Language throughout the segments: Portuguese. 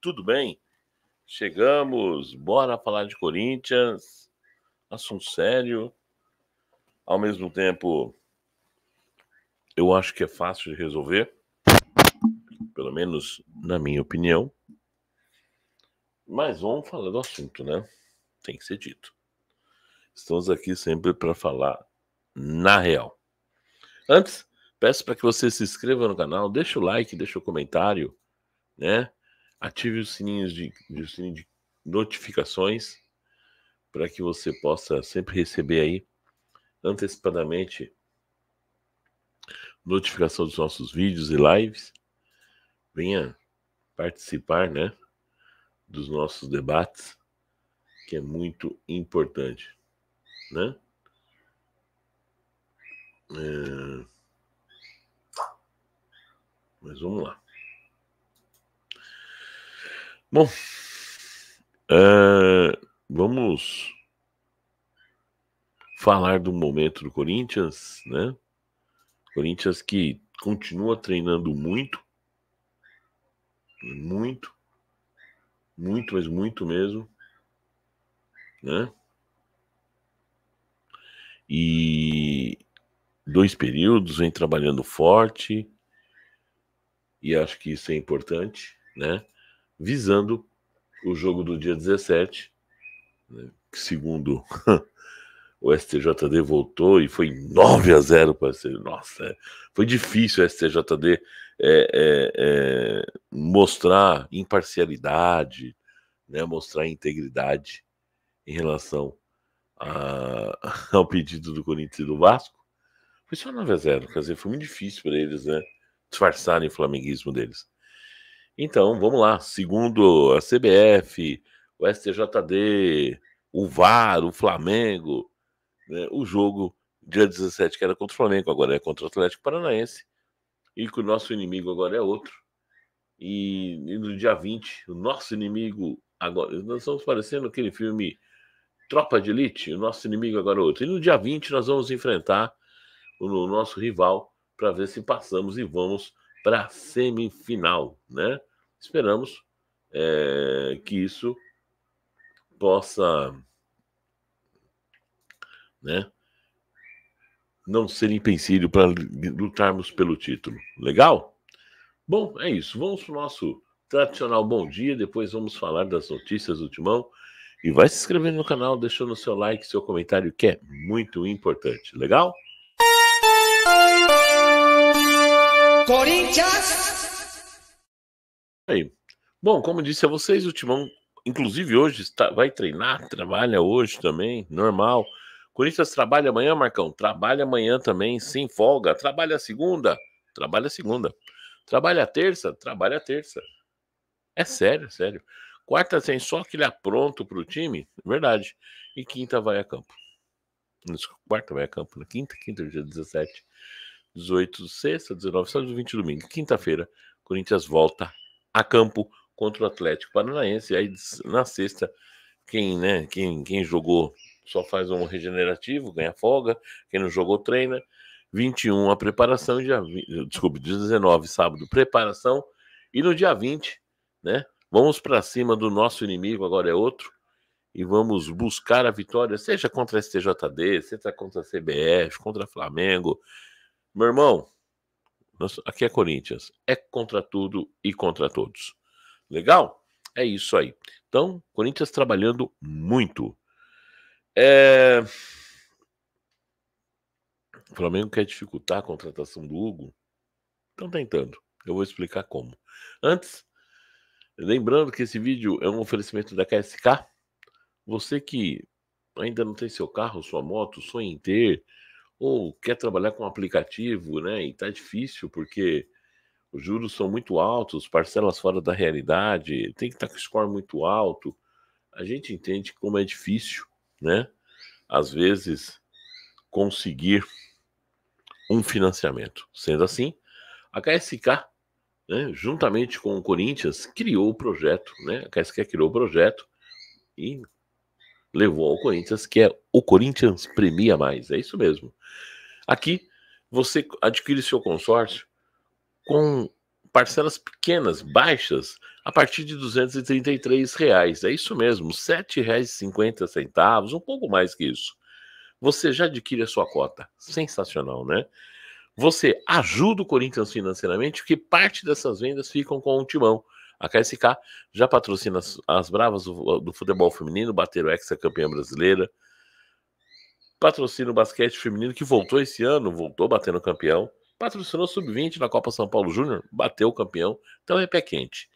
tudo bem? Chegamos, bora falar de Corinthians, assunto sério. Ao mesmo tempo, eu acho que é fácil de resolver, pelo menos na minha opinião. Mas vamos falar do assunto, né? Tem que ser dito. Estamos aqui sempre para falar na real. Antes, peço para que você se inscreva no canal, deixe o like, deixe o comentário, né? ative os sininhos de, de, sininho de notificações para que você possa sempre receber aí antecipadamente notificação dos nossos vídeos e lives. Venha participar, né, dos nossos debates, que é muito importante, né? É... Mas vamos lá. Bom, eh, vamos falar do momento do Corinthians, né? Corinthians que continua treinando muito, muito, muito, mas muito mesmo, né? E dois períodos vem trabalhando forte e acho que isso é importante, né? visando o jogo do dia 17, né, que segundo o STJD voltou e foi 9 a 0 para ser. Nossa, é, foi difícil o STJD é, é, é, mostrar imparcialidade, né, mostrar integridade em relação a, ao pedido do Corinthians e do Vasco. Foi só 9 a 0 quer dizer, foi muito difícil para eles, né? Disfarçarem o flamenguismo deles. Então, vamos lá. Segundo a CBF, o STJD, o VAR, o Flamengo, né, o jogo dia 17 que era contra o Flamengo, agora é contra o Atlético Paranaense, e que o nosso inimigo agora é outro. E, e no dia 20, o nosso inimigo agora. Nós estamos parecendo aquele filme Tropa de Elite, o nosso inimigo agora é outro. E no dia 20 nós vamos enfrentar o, o nosso rival para ver se passamos e vamos para a semifinal, né? Esperamos é, que isso possa né, não ser empecilho para lutarmos pelo título. Legal? Bom, é isso. Vamos para o nosso tradicional bom dia. Depois vamos falar das notícias do Timão. E vai se inscrevendo no canal, deixando o seu like, seu comentário, que é muito importante. Legal? Corinthians! Aí. Bom, como disse a vocês, o Timão, inclusive hoje, está, vai treinar, trabalha hoje também, normal. Corinthians trabalha amanhã, Marcão? Trabalha amanhã também, sem folga. Trabalha segunda? Trabalha segunda. Trabalha terça? Trabalha terça. É sério, é sério. Quarta tem só que é pronto para o time, verdade. E quinta vai a campo. Quarta vai a campo, na né? quinta, quinta, dia 17, 18, sexta, 19, sábado, 20, domingo. Quinta-feira, Corinthians volta a campo contra o Atlético Paranaense. Aí na sexta, quem, né, quem, quem jogou só faz um regenerativo, ganha folga, quem não jogou treina. 21 a preparação, dia 20, desculpe, 19 sábado preparação e no dia 20, né? Vamos para cima do nosso inimigo, agora é outro, e vamos buscar a vitória, seja contra a STJD, seja contra a CBF, contra Flamengo. Meu irmão, nós, aqui é Corinthians. É contra tudo e contra todos. Legal? É isso aí. Então, Corinthians trabalhando muito. É... O Flamengo quer dificultar a contratação do Hugo? Estão tentando. Eu vou explicar como. Antes, lembrando que esse vídeo é um oferecimento da KSK. Você que ainda não tem seu carro, sua moto, sonha em ter, ou quer trabalhar com um aplicativo, né? E tá difícil porque os juros são muito altos, parcelas fora da realidade, tem que estar tá com score muito alto. A gente entende como é difícil, né? Às vezes conseguir um financiamento. Sendo assim, a KSK, né, juntamente com o Corinthians, criou o projeto, né? A KSK criou o projeto e levou ao Corinthians, que é o Corinthians premia mais. É isso mesmo. Aqui você adquire seu consórcio com parcelas pequenas, baixas, a partir de R$ reais. É isso mesmo, R$ 7,50, um pouco mais que isso. Você já adquire a sua cota. Sensacional, né? Você ajuda o Corinthians financeiramente, porque parte dessas vendas ficam com o timão. A KSK já patrocina as, as Bravas do, do, futebol feminino, bateram ex-campeã brasileira. Patrocina o basquete feminino, que voltou esse ano, voltou batendo campeão. Patrocinou Sub-20 na Copa São Paulo Júnior, bateu campeão. Então é pé quente,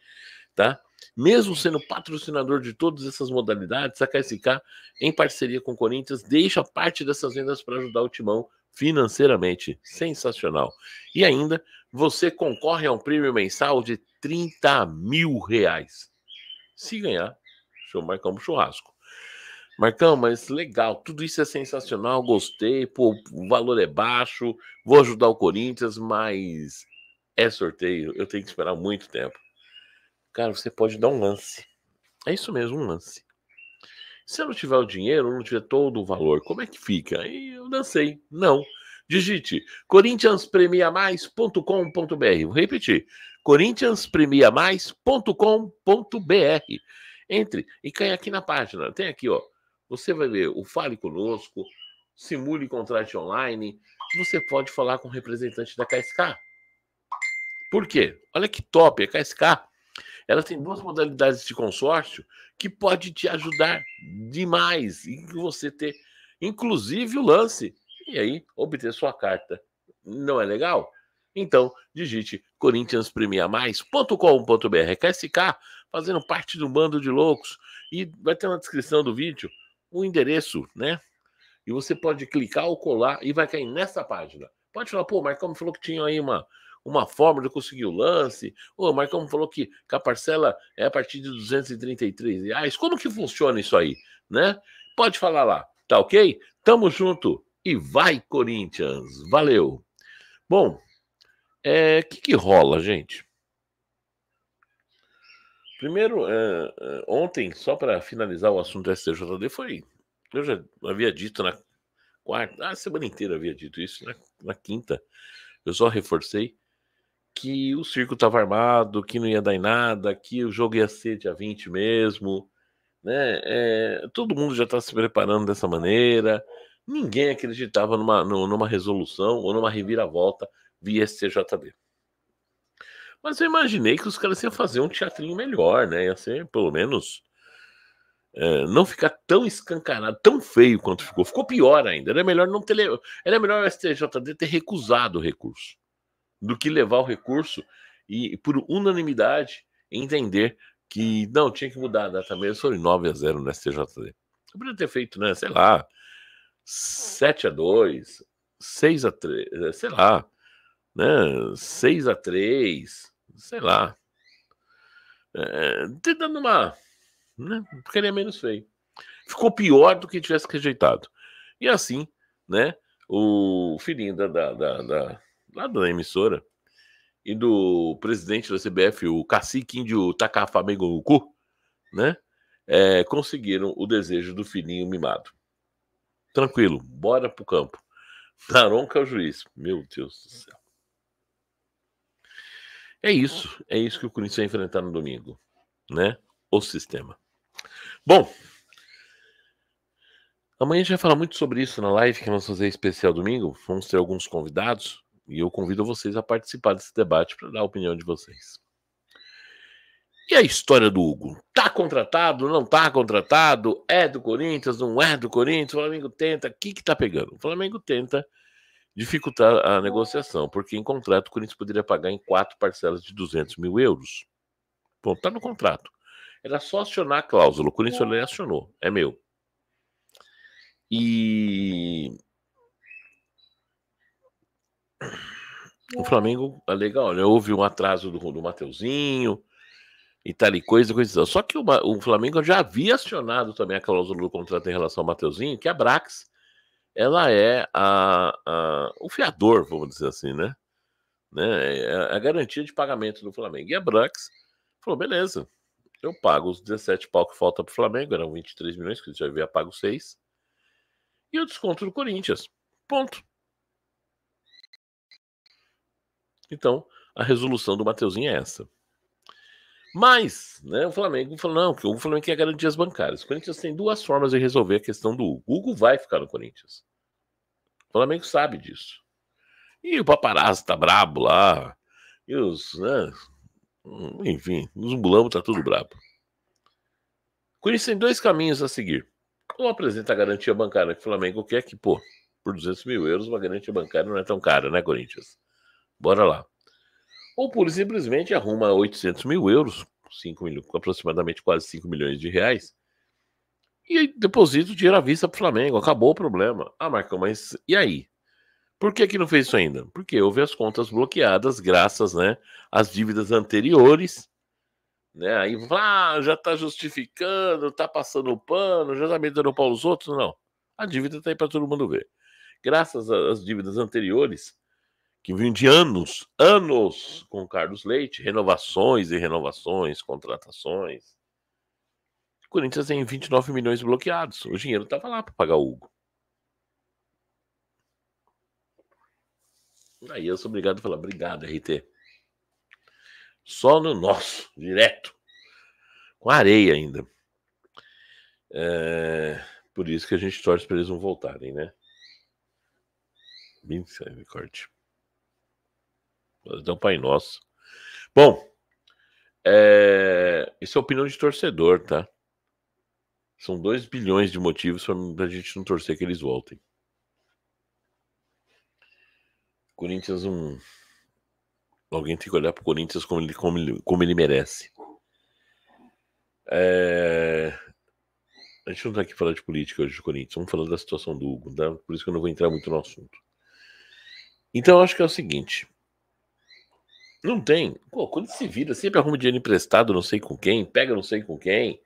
tá? Mesmo sendo patrocinador de todas essas modalidades, a KSK, em parceria com o Corinthians, deixa parte dessas vendas para ajudar o Timão financeiramente. Sensacional. E ainda, você concorre a um prêmio mensal de 30 mil reais. Se ganhar, show Marcão churrasco. Marcão, mas legal, tudo isso é sensacional, gostei, pô, o valor é baixo, vou ajudar o Corinthians, mas é sorteio, eu tenho que esperar muito tempo. Cara, você pode dar um lance. É isso mesmo, um lance. Se eu não tiver o dinheiro, não tiver todo o valor, como é que fica? E eu dancei. Não. Digite corinthianspremiamais.com.br. Vou repetir: corinthianspremiamais.com.br. Entre e cai aqui na página. Tem aqui, ó. Você vai ver o Fale Conosco, simule contrato online. Você pode falar com o representante da KSK. Por quê? Olha que top, a KSK ela tem duas modalidades de consórcio que pode te ajudar demais e você ter, inclusive, o lance e aí obter sua carta. Não é legal? Então, digite corinthianspremiamais.com.br KSK, fazendo parte do bando de loucos. E vai ter na descrição do vídeo o um endereço, né? E você pode clicar ou colar e vai cair nessa página. Pode falar, pô, mas como falou que tinha aí uma uma forma de conseguir o lance. O Marcão falou que, que a parcela é a partir de 233 reais. Como que funciona isso aí, né? Pode falar lá, tá ok? Tamo junto e vai, Corinthians! Valeu! Bom, é, que, que rola, gente? Primeiro, é, é ontem, só para finalizar o assunto do STJD, foi. Eu já havia dito na quarta, a semana inteira havia dito isso, na, na quinta, eu só reforcei que o circo estava armado, que não ia dar em nada, que o jogo ia ser dia 20 mesmo. Né? É, todo mundo já está se preparando dessa maneira. Ninguém acreditava numa, numa resolução ou numa reviravolta via STJD. Mas eu imaginei que os caras iam fazer um teatrinho melhor, né? Ia ser, pelo menos, é, não ficar tão escancarado, tão feio quanto ficou. Ficou pior ainda. Era melhor não ter. Era melhor o STJD ter recusado o recurso do que levar o recurso e, por unanimidade, entender que não tinha que mudar a data mesmo, foi 9 a 0 no STJD. Eu poderia ter feito, né, sei lá, 7 a 2, 6 a 3, eh, sei lá, né, 6 a 3, sei lá. É, eh, tentando uma, né, Queria menos feio. Ficou pior do que tivesse rejeitado. E assim, né, o filhinho da, da, da, da lá da emissora, e do presidente da CBF, o cacique índio Takafame Goku, né? É, conseguiram o desejo do filhinho mimado. Tranquilo, bora pro campo. é o juiz. Meu Deus do céu. É isso. É isso que o Corinthians vai enfrentar no domingo. Né? O sistema. Bom. Amanhã a gente vai falar muito sobre isso na live que nós vamos fazer especial domingo. Vamos ter alguns convidados. E eu convido vocês a participar desse debate para dar a opinião de vocês. E a história do Hugo? Tá contratado, não tá contratado? É do Corinthians, não é do Corinthians? O Flamengo tenta, o que que tá pegando? O Flamengo tenta dificultar a negociação, porque em contrato o Corinthians poderia pagar em quatro parcelas de 200 mil euros. Bom, tá no contrato. Era só acionar a cláusula, o Corinthians é. acionou, é meu. E O Flamengo, é legal, né? houve um atraso do, do Mateuzinho e tal e coisa, coisa Só que o, o, Flamengo já havia acionado também a cláusula do contrato em relação ao Mateuzinho, que a Brax, ela é a, a, o fiador, vamos dizer assim, né? né? É, é a garantia de pagamento do Flamengo. E a Brax falou, beleza, eu pago os 17 pau que falta para o Flamengo, eram 23 milhões, que já havia pago 6, e o desconto do Corinthians. Ponto. Então, a resolução do Mateuzinho é essa. Mas, né, o Flamengo falou, não, que o Flamengo quer garantias bancárias. O Corinthians tem duas formas de resolver a questão do Hugo. O Hugo vai ficar no Corinthians. O Flamengo sabe disso. E o paparazzo tá brabo lá. E os, né, enfim, os mulambos tá tudo brabo. O Corinthians tem dois caminhos a seguir. Ou apresenta a garantia bancária que o Flamengo quer, que, pô, por 200 mil euros, uma garantia bancária não é tão cara, né, Corinthians? Bora lá. Ou pura e simplesmente arruma 800 mil euros, 5 mil, aproximadamente quase 5 milhões de reais, e deposita o dinheiro à vista para o Flamengo. Acabou o problema. Ah, Marcão, mas e aí? Por que, que não fez isso ainda? Porque houve as contas bloqueadas, graças né, às dívidas anteriores. Né? Aí ah, já está justificando, está passando o pano, já está metendo o pau nos outros. Não. A dívida está aí para todo mundo ver. Graças às dívidas anteriores, que vem de anos, anos com Carlos Leite, renovações e renovações, contratações. O Corinthians tem 29 milhões bloqueados. O dinheiro estava lá para pagar o Hugo. Aí eu sou obrigado a falar, obrigado, RT. Só no nosso, direto. Com areia ainda. É... Por isso que a gente torce para eles não voltarem, né? Bem, corte. Elas dão Pai Nosso. Bom, é... isso é opinião de torcedor, tá? São 2 bilhões de motivos para a gente não torcer que eles voltem. Corinthians um. Alguém tem que olhar para o Corinthians como ele, como ele, como ele merece. É... A gente não está aqui falar de política hoje do Corinthians, vamos falar da situação do Hugo, tá? por isso que eu não vou entrar muito no assunto. Então, eu acho que é o seguinte: não tem. Pô, quando se vira, sempre arruma dinheiro emprestado, não sei com quem, pega não sei com quem.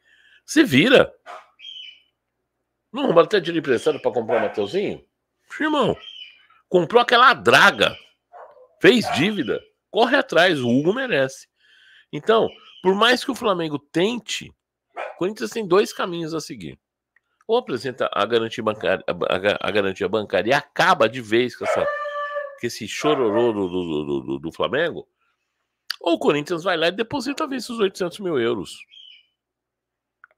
Se vira. Não arruma até dinheiro emprestado para comprar o um Mateuzinho? Irmão, comprou aquela draga. Fez dívida. Corre atrás, o Hugo merece. Então, por mais que o Flamengo tente, o Corinthians tem dois caminhos a seguir. Ou apresenta a garantia bancária, a, a garantia bancária e acaba de vez com, essa, com esse chororô do, do, do, do Flamengo, ou o Corinthians vai lá e deposita vê esses 800 mil euros.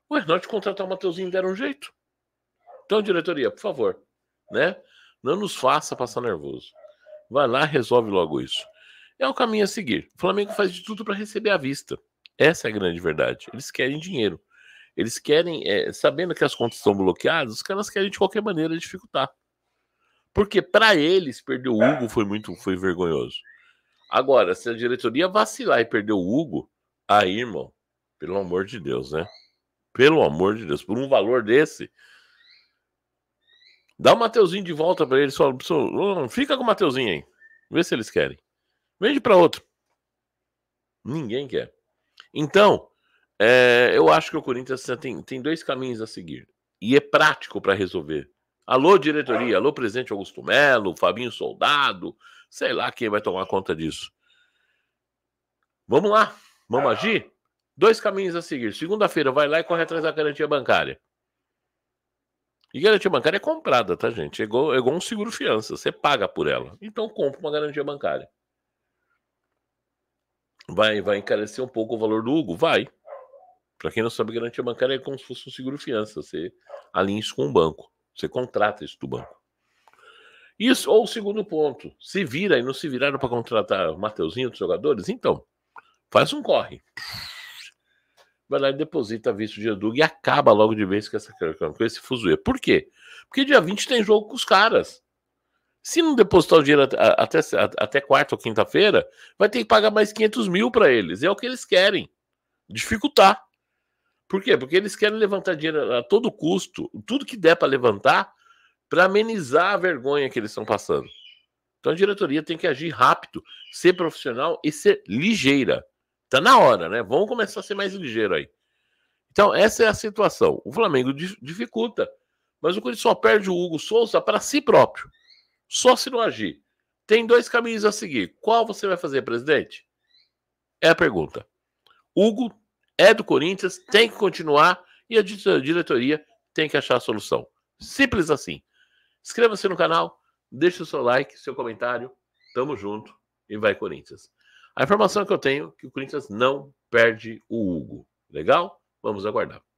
O te contratar o Mateuzinho deram um jeito. Então, diretoria, por favor, né? Não nos faça passar nervoso. Vai lá, resolve logo isso. É o caminho a seguir. O Flamengo faz de tudo para receber à vista. Essa é a grande verdade. Eles querem dinheiro. Eles querem, é, sabendo que as contas estão bloqueadas, os caras querem de qualquer maneira dificultar. Porque para eles, perder o Hugo foi muito foi vergonhoso. Agora, se a diretoria vacilar e perder o Hugo, aí, irmão, pelo amor de Deus, né? Pelo amor de Deus, por um valor desse, dá o Mateuzinho de volta para eles, só, só, fica com o Mateuzinho aí. Vê se eles querem. Vende para outro. Ninguém quer. Então, é, eu acho que o Corinthians tem, tem dois caminhos a seguir. E é prático para resolver. Alô, diretoria. Alô, presidente Augusto Melo, Fabinho Soldado, Sei lá quem vai tomar conta disso. Vamos lá, vamos agir? Dois caminhos a seguir. Segunda-feira, vai lá e corre atrás da garantia bancária. E garantia bancária é comprada, tá, gente? É igual, é igual um seguro fiança, você paga por ela. Então compra uma garantia bancária. Vai, vai encarecer um pouco o valor do Hugo? Vai. Para quem não sabe, garantia bancária é como se fosse um seguro fiança. Você alinha isso com o banco. Você contrata isso do banco. Isso, ou o segundo ponto, se vira e não se viraram para contratar o Mateuzinho dos jogadores, então, faz um corre. Vai lá e deposita visto de Edu e acaba logo de vez com, essa, com esse fuzuê. Por quê? Porque dia 20 tem jogo com os caras. Se não depositar o dinheiro até, até quarta ou quinta-feira, vai ter que pagar mais 500 mil para eles. É o que eles querem. Dificultar. Por quê? Porque eles querem levantar dinheiro a todo custo, tudo que der para levantar, para amenizar a vergonha que eles estão passando. Então a diretoria tem que agir rápido, ser profissional e ser ligeira. Tá na hora, né? Vamos começar a ser mais ligeiro aí. Então, essa é a situação. O Flamengo dificulta, mas o Corinthians só perde o Hugo Souza para si próprio. Só se não agir. Tem dois caminhos a seguir. Qual você vai fazer, presidente? É a pergunta. Hugo é do Corinthians, tem que continuar e a diretoria tem que achar a solução. Simples assim. Inscreva-se no canal, deixe o seu like, seu comentário. Tamo junto e vai Corinthians. A informação que eu tenho é que o Corinthians não perde o Hugo. Legal? Vamos aguardar.